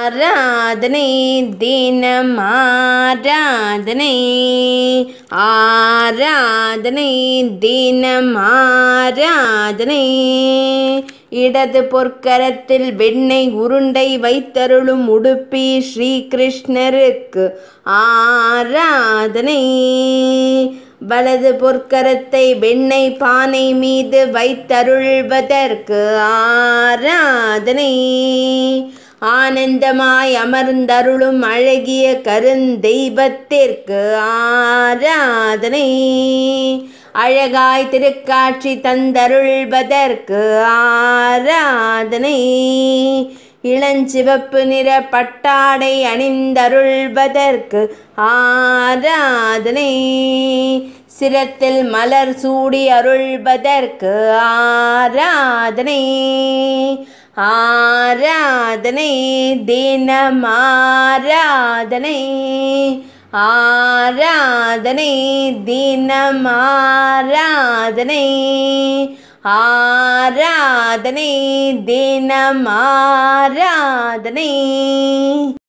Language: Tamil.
ஆராதனை தினம் ஆராதனை ஆராதனை தினம் ஆராதனை இடது பொற்கரத்தில் வெண்ணெய் உருண்டை வைத்தருளும் உடுப்பி ஸ்ரீகிருஷ்ணருக்கு ஆராதனை வலது பொற்கரத்தை வெண்ணெய் பானை மீது வைத்தருள்வதற்கு ஆராதனை ஆனந்தமாய் அமர்ந்தருளும் அழகிய கருந்தெய்வத்திற்கு ஆராதனை அழகாய் திருக்காட்சி தந்தருள்வதற்கு ஆராதனை இளஞ்சிவப்பு நிற பட்டாடை அணிந்தருள்வதற்கு ஆராதனை சிரத்தில் மலர் சூடி அருள்வதற்கு ஆராதனை ஆராதனை தினம் ஆராதனை ஆராதனை தினம் ஆராதனை ஆராதனை தினம் ஆராதனை